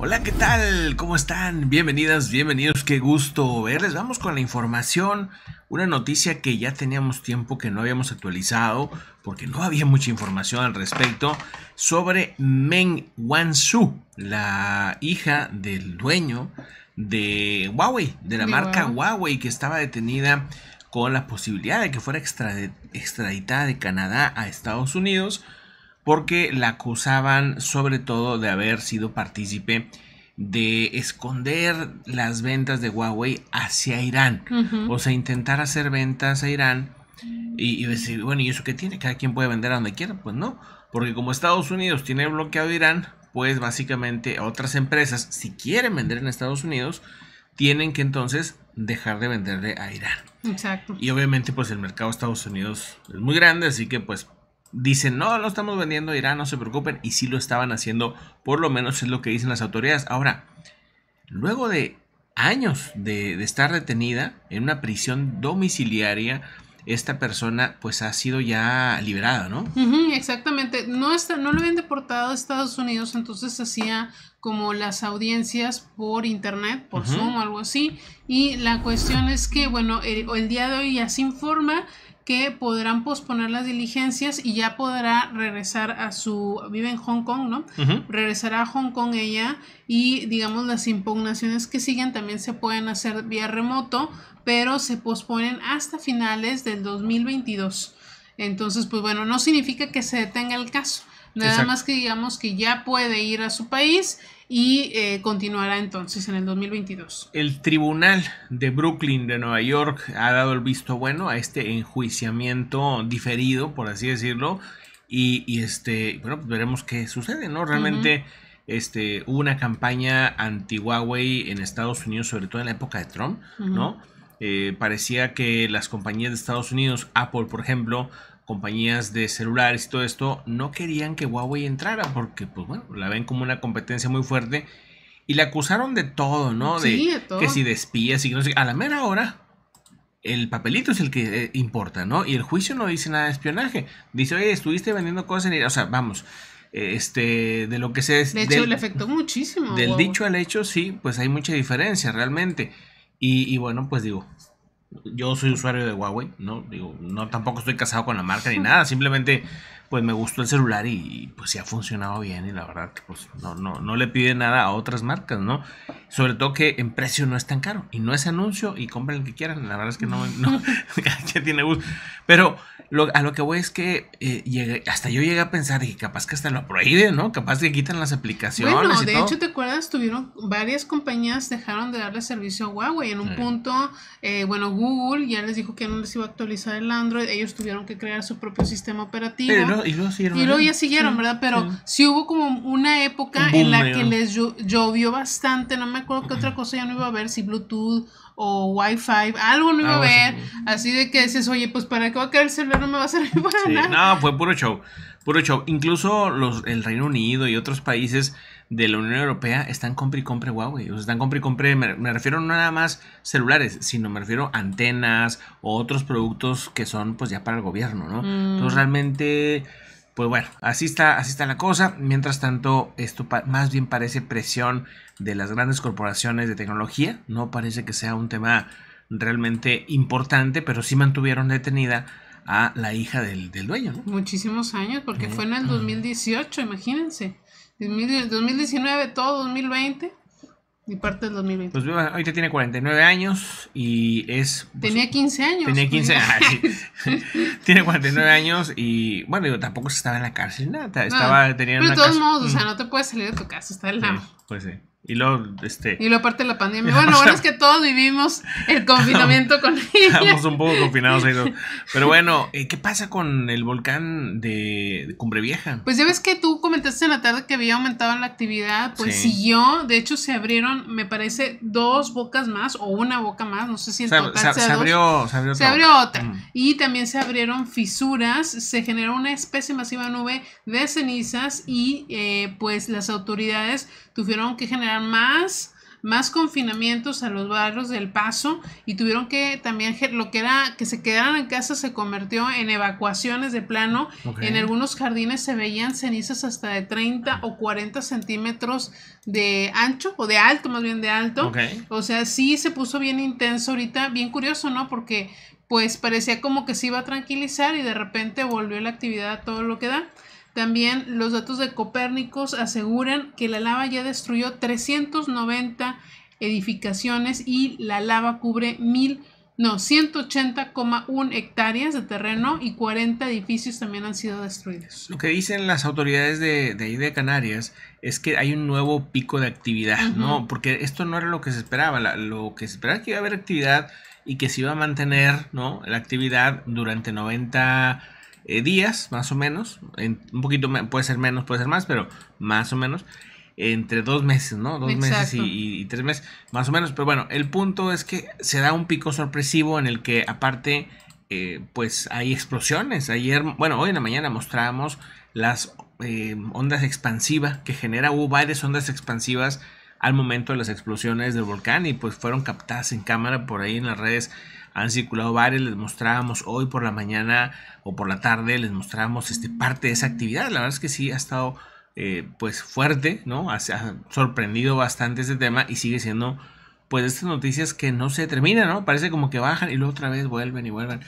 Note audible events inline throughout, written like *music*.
Hola, ¿qué tal? ¿Cómo están? Bienvenidas, bienvenidos, qué gusto verles. Vamos con la información, una noticia que ya teníamos tiempo que no habíamos actualizado, porque no había mucha información al respecto, sobre Meng Wanzhou, la hija del dueño de Huawei, de la marca Huawei, que estaba detenida con la posibilidad de que fuera extraditada de Canadá a Estados Unidos porque la acusaban sobre todo de haber sido partícipe de esconder las ventas de Huawei hacia Irán, o sea, intentar hacer ventas a Irán y, decir, bueno, ¿y eso qué tiene? Cada quien puede vender a donde quiera, pues no, porque como Estados Unidos tiene bloqueado Irán, pues básicamente otras empresas, si quieren vender en Estados Unidos, tienen que entonces dejar de venderle a Irán. Exacto. Y obviamente pues el mercado de Estados Unidos es muy grande, así que pues dicen, no, no estamos vendiendo Irán, no se preocupen, y sí lo estaban haciendo, por lo menos es lo que dicen las autoridades. Ahora, luego de años de, estar detenida en una prisión domiciliaria, esta persona pues ha sido ya liberada, ¿no? exactamente. No, está, no lo habían deportado a Estados Unidos, entonces hacía como las audiencias por internet, por Zoom o algo así. Y la cuestión es que, bueno, el, el día de hoy ya se informa que podrán posponer las diligencias y ya podrá regresar a su, vive en Hong Kong, ¿no? Regresará a Hong Kong ella y digamos las impugnaciones que siguen también se pueden hacer vía remoto, pero se posponen hasta finales del 2022. Entonces, pues bueno, no significa que se detenga el caso, nada más que digamos que ya puede ir a su país y eh, continuará entonces en el 2022. El Tribunal de Brooklyn de Nueva York ha dado el visto bueno a este enjuiciamiento diferido, por así decirlo, y, este, bueno, pues veremos qué sucede, ¿no? Realmente... este, hubo una campaña anti-Huawei en Estados Unidos, sobre todo en la época de Trump, ¿no? Eh, parecía que las compañías de Estados Unidos, Apple por ejemplo, compañías de celulares y todo esto no querían que Huawei entrara porque, pues bueno, la ven como una competencia muy fuerte y la acusaron de todo, ¿no? De, todo. que si despías y que no sé. A la mera hora, el papelito es el que eh, importa, ¿no? Y el juicio no dice nada de espionaje. Dice, oye, estuviste vendiendo cosas en. O sea, vamos. este, de lo que se. De hecho, le afectó muchísimo. Del dicho al hecho, sí, pues hay mucha diferencia realmente. Y, y bueno, pues digo, yo soy usuario de Huawei, ¿no? Digo, no tampoco estoy casado con la marca ni nada, simplemente pues me gustó el celular y, pues sí ha funcionado bien y la verdad que pues no, no, le pide nada a otras marcas, ¿no? Sobre todo que en precio no es tan caro y no es anuncio y compran el que quieran, la verdad es que no, *laughs* no ya *laughs* tiene gusto. Pero lo, a lo que voy es que eh, hasta yo llegué a pensar y capaz que hasta lo prohíben, ¿no? Capaz que quitan las aplicaciones. Bueno, de hecho, ¿te acuerdas? Tuvieron varias compañías dejaron de darle servicio a Huawei. En un punto, eh, bueno, Google ya les dijo que no les iba a actualizar el Android, ellos tuvieron que crear su propio sistema operativo y luego Y luego ya siguieron, ¿verdad? Pero si hubo como una época en la que les llovió bastante. No me acuerdo qué otra cosa ya no iba a ver, si Bluetooth o Wi-Fi, algo no iba ah, a ver. Así. de que dices, oye, pues para qué va a caer el celular, no me va a servir *laughs* para nada. No, fue puro show, puro show. Incluso los, el Reino Unido y otros países de la Unión Europea están compra y compra Huawei. O sea, están compra y compra, me, refiero no nada más celulares, sino me refiero a antenas o otros productos que son pues ya para el gobierno, ¿no? Mm. Entonces realmente pues bueno, así está, así está la cosa. Mientras tanto, esto más bien parece presión de las grandes corporaciones de tecnología. No parece que sea un tema realmente importante, pero sí mantuvieron detenida a la hija del, dueño. Muchísimos años, porque fue en el 2018, imagínense. 2019, todo 2020. Mi parte del 2020. Pues ahorita tiene 49 años y es... Pues, tenía 15 años. Tenía 15 pues, años. Ah, *laughs* tiene 49 años y, bueno, digo, tampoco estaba en la cárcel, nada. Estaba, no, pero de todos modos, o sea, no te puedes salir de tu casa, está el la. pues sí. Y luego, este... Y luego aparte de la pandemia. *laughs* Bueno, bueno, es que todos vivimos el confinamiento *laughs* con ella. Estamos un poco confinados ahí. *laughs* Pero bueno, eh, ¿qué pasa con el volcán de, Cumbre Vieja? Pues ya ves que tú comentaste en la tarde que había aumentado la actividad. Pues sí. siguió. De hecho, se abrieron, me parece, dos bocas más o una boca más. No sé si es total se, abrió, se, abrió, se abrió, otra. Mm. Y también se abrieron fisuras. Se generó una especie masiva nube de cenizas y eh, pues las autoridades tuvieron que generar más más confinamientos a los barrios del Paso y tuvieron que también lo que era que se quedaran en casa se convirtió en evacuaciones de plano. En algunos jardines se veían cenizas hasta de 30 o 40 centímetros de ancho o de alto, más bien de alto. O sea, sí se puso bien intenso ahorita, bien curioso, ¿no? Porque pues parecía como que se iba a tranquilizar y de repente volvió la actividad todo lo que da. También los datos de Copérnicos aseguran que la lava ya destruyó 390 edificaciones y la lava cubre mil, 180,1 hectáreas de terreno y 40 edificios también han sido destruidos. Lo que dicen las autoridades de, de ahí Canarias es que hay un nuevo pico de actividad, ¿no? Porque esto no era lo que se esperaba, lo que se esperaba que iba a haber actividad y que se iba a mantener, La actividad durante 90 eh, días, más o menos. un poquito puede ser menos, puede ser más, pero más o menos. Entre dos meses, ¿no? Dos meses y, tres meses, más o menos. Pero bueno, el punto es que se da un pico sorpresivo en el que aparte, eh, pues hay explosiones. Ayer, bueno, hoy en la mañana mostramos las eh, ondas expansivas que genera. Hubo varias ondas expansivas al momento de las explosiones del volcán y pues fueron captadas en cámara por ahí en las redes han circulado varios, les mostrábamos hoy por la mañana o por la tarde, les mostrábamos este, parte de esa actividad. La verdad es que sí ha estado eh, pues fuerte, ¿no? Ha, sorprendido bastante este tema y sigue siendo pues estas noticias que no se terminan, ¿no? Parece como que bajan y luego otra vez vuelven y vuelven.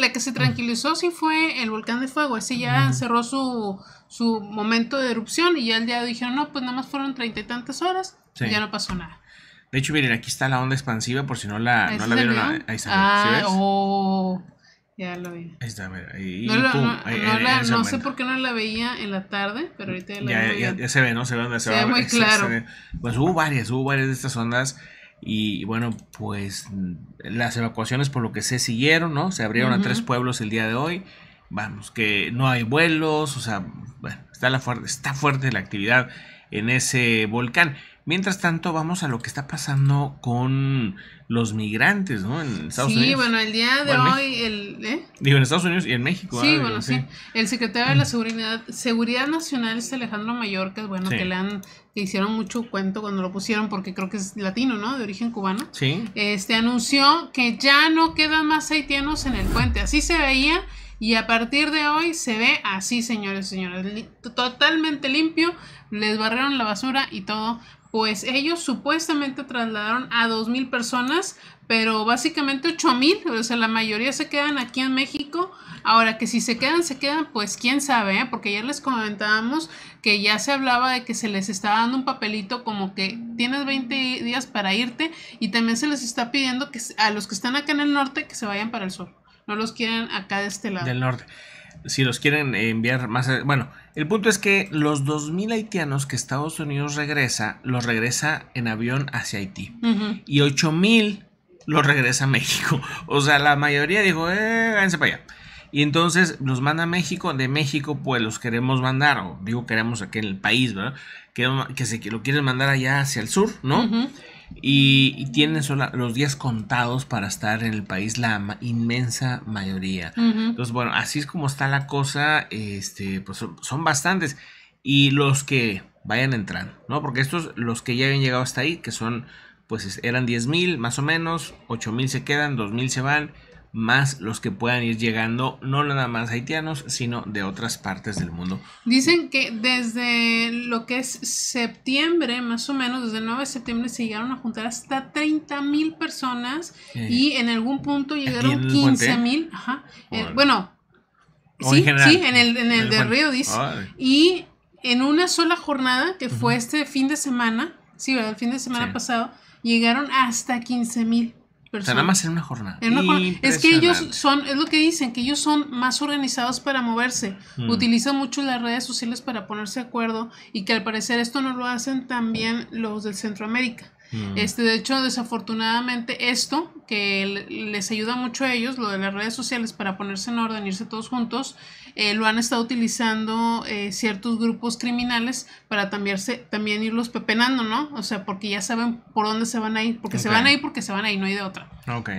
la que se mm. tranquilizó sí fue el volcán de fuego, Así ya cerró su, su momento de erupción y ya el día dijeron, no, pues nada más fueron treinta y tantas horas y ya no pasó nada. De hecho, miren, aquí está la onda expansiva por si no la, no la vieron. Ahí, está. ¿sí ves? Oh, ya lo vi. Ahí está, Ahí, no, pum, ahí, no, sé por qué no la veía en la tarde, pero ahorita ya la veo. Ya, se ve, ¿no? Se ve se, ve. muy claro. pues hubo varias, hubo varias de estas ondas. Y bueno, pues las evacuaciones por lo que sé siguieron, ¿no? Se abrieron a tres pueblos el día de hoy. Vamos, que no hay vuelos, o sea, bueno, está, la fuerte, está fuerte la actividad en ese volcán. Mientras tanto, vamos a lo que está pasando con los migrantes, ¿no? En Estados Unidos. Sí, bueno, el día de hoy, el, ¿eh? Digo, en Estados Unidos y en México. Sí, bueno, sí. El secretario de la mm. Seguridad, Seguridad Nacional es Alejandro es bueno, que le han que hicieron mucho cuento cuando lo pusieron porque creo que es latino, ¿no? De origen cubano. Sí. Este anunció que ya no quedan más haitianos en el puente. Así se veía y a partir de hoy se ve así, señores y señoras, totalmente limpio, les barrieron la basura y todo pues ellos supuestamente trasladaron a 2.000 personas, pero básicamente 8.000, o sea, la mayoría se quedan aquí en México. Ahora que si se quedan, se quedan, pues quién sabe, ¿eh? porque ayer les comentábamos que ya se hablaba de que se les estaba dando un papelito como que tienes 20 días para irte y también se les está pidiendo que a los que están acá en el norte que se vayan para el sur. No los quieren acá de este lado. Del norte si los quieren enviar más... Bueno, el punto es que los 2.000 haitianos que Estados Unidos regresa, los regresa en avión hacia Haití. Y 8.000 los regresa a México. *laughs* O sea, la mayoría dijo, eh, váyanse para allá. Y entonces los manda a México, de México pues los queremos mandar, o digo queremos aquí en el país, ¿verdad? Que, se lo quieren mandar allá hacia el sur, ¿no? y, tienen los días contados para estar en el país la inmensa mayoría. Entonces, bueno, así es como está la cosa, este, pues son, bastantes. Y los que vayan entrando, ¿no? Porque estos, los que ya habían llegado hasta ahí, que son, pues eran 10 mil más o menos, ocho mil se quedan, dos mil se van, más los que puedan ir llegando, no nada más haitianos, sino de otras partes del mundo. Dicen que desde lo que es septiembre, más o menos, desde el 9 de septiembre se llegaron a juntar hasta 30 mil personas eh, y en algún punto llegaron 15 mil. Eh, bueno, sí, en en el, de Río dice. Y en una sola jornada, que fue este fin de semana, sí, ¿verdad? El fin de semana pasado, llegaron hasta 15 mil más en una jornada. Es que ellos son, es lo que dicen, que ellos son más organizados para moverse. Mm. Utilizan mucho las redes sociales para ponerse de acuerdo y que al parecer esto no lo hacen también los del Centroamérica. Mm. Este, de hecho, desafortunadamente, esto que les ayuda mucho a ellos, lo de las redes sociales para ponerse en orden, irse todos juntos, eh, lo han estado utilizando eh, ciertos grupos criminales para también, también irlos pepenando, ¿no? O sea, porque ya saben por dónde se van a ir, porque se van a ir porque se van a ir, no hay de otra. Ok.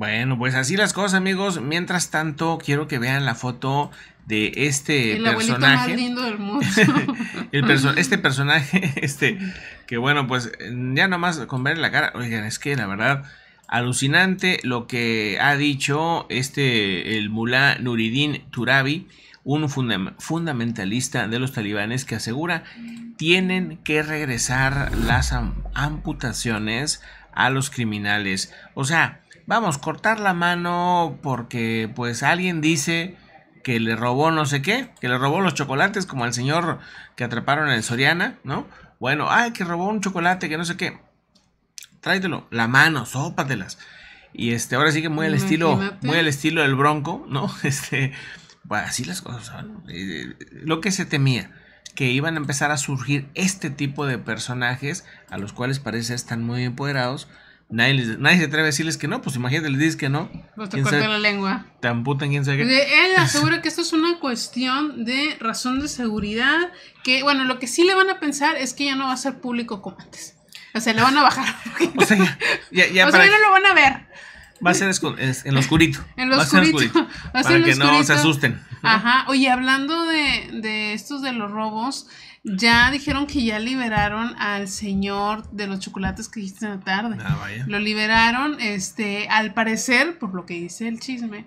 Bueno, pues así las cosas, amigos. Mientras tanto, quiero que vean la foto de este el personaje. Más lindo del mundo. *laughs* el este personaje, *laughs* este, que bueno, pues ya nomás con ver la cara, oigan, es que la verdad, alucinante lo que ha dicho este, el mulá Nuridin Turabi, un fundamentalista de los talibanes que asegura tienen que regresar las amputaciones a los criminales. O sea, vamos, cortar la mano porque pues alguien dice que le robó no sé qué, que le robó los chocolates como al señor que atraparon en Soriana, ¿no? Bueno, ay, que robó un chocolate, que no sé qué. Tráetelo, la mano, sópatelas. Y este, ahora sí que muy al estilo, muy al estilo del bronco, ¿no? *laughs* Este, pues, así las cosas eh, eh, Lo que se temía, que iban a empezar a surgir este tipo de personajes a los cuales parece están muy empoderados Nadie, se atreve a decirles que no, pues imagínate, les dices que no. Pues te la lengua. Te amputan, quién sabe qué. Él *laughs* asegura que esto es una cuestión de razón de seguridad, que bueno, lo que sí le van a pensar es que ya no va a ser público como antes. O sea, le van a bajar. *laughs* O *laughs* o ya no lo van a ver. Va a ser en lo oscurito. *laughs* en lo oscurito. para que no se asusten. Ajá. Oye, hablando de, estos de los robos, ya dijeron que ya liberaron al señor de los chocolates que dijiste en la tarde. Ah, lo liberaron, este, al parecer, por lo que dice el chisme,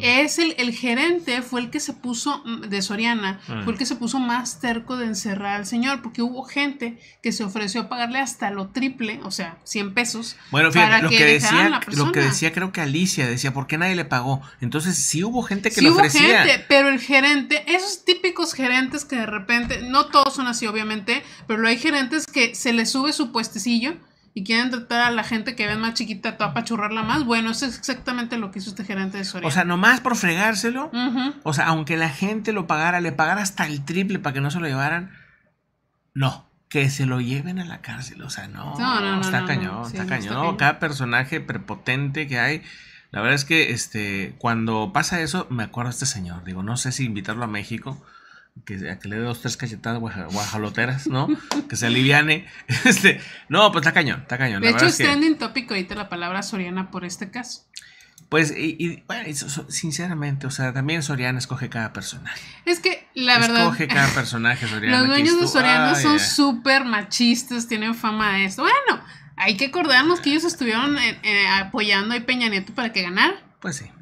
es el, el, gerente, fue el que se puso, mm, de Soriana, ah. fue el que se puso más terco de encerrar al señor, porque hubo gente que se ofreció a pagarle hasta lo triple, o sea, 100 pesos. Bueno, fíjate, para que, decía, lo que decía creo que Alicia decía, ¿por qué nadie le pagó? Entonces sí hubo gente que sí lo hubo Gente, pero el gerente, esos típicos gerentes que de repente, no todos son así obviamente, pero hay gerentes que se les sube su puestecillo y quieren tratar a la gente que ven más chiquita para churrarla más. Bueno, eso es exactamente lo que hizo este gerente de Soria. O sea, nomás por fregárselo, o sea, aunque la gente lo pagara, le pagara hasta el triple para que no se lo llevaran, no que se lo lleven a la cárcel. O sea, no, está cañón, está cañón. Cada personaje prepotente que hay. La verdad es que este, cuando pasa eso, me acuerdo a este señor. Digo, no sé si invitarlo a México. Que, a que le dé dos, tres cachetadas guajaloteras, ¿no? *laughs* que se aliviane. *laughs* Este, no, pues está cañón, está cañón. De hecho, es en tópico ahorita la palabra Soriana por este caso. Pues, y, y bueno, sinceramente, o sea, también Soriana escoge cada personaje. Es que, la verdad. Escoge cada personaje, *laughs* Los dueños de Soriana son súper machistas, tienen fama de eso. Bueno, hay que acordarnos que ellos estuvieron apoyando a Peña Nieto para que ganara. Pues sí.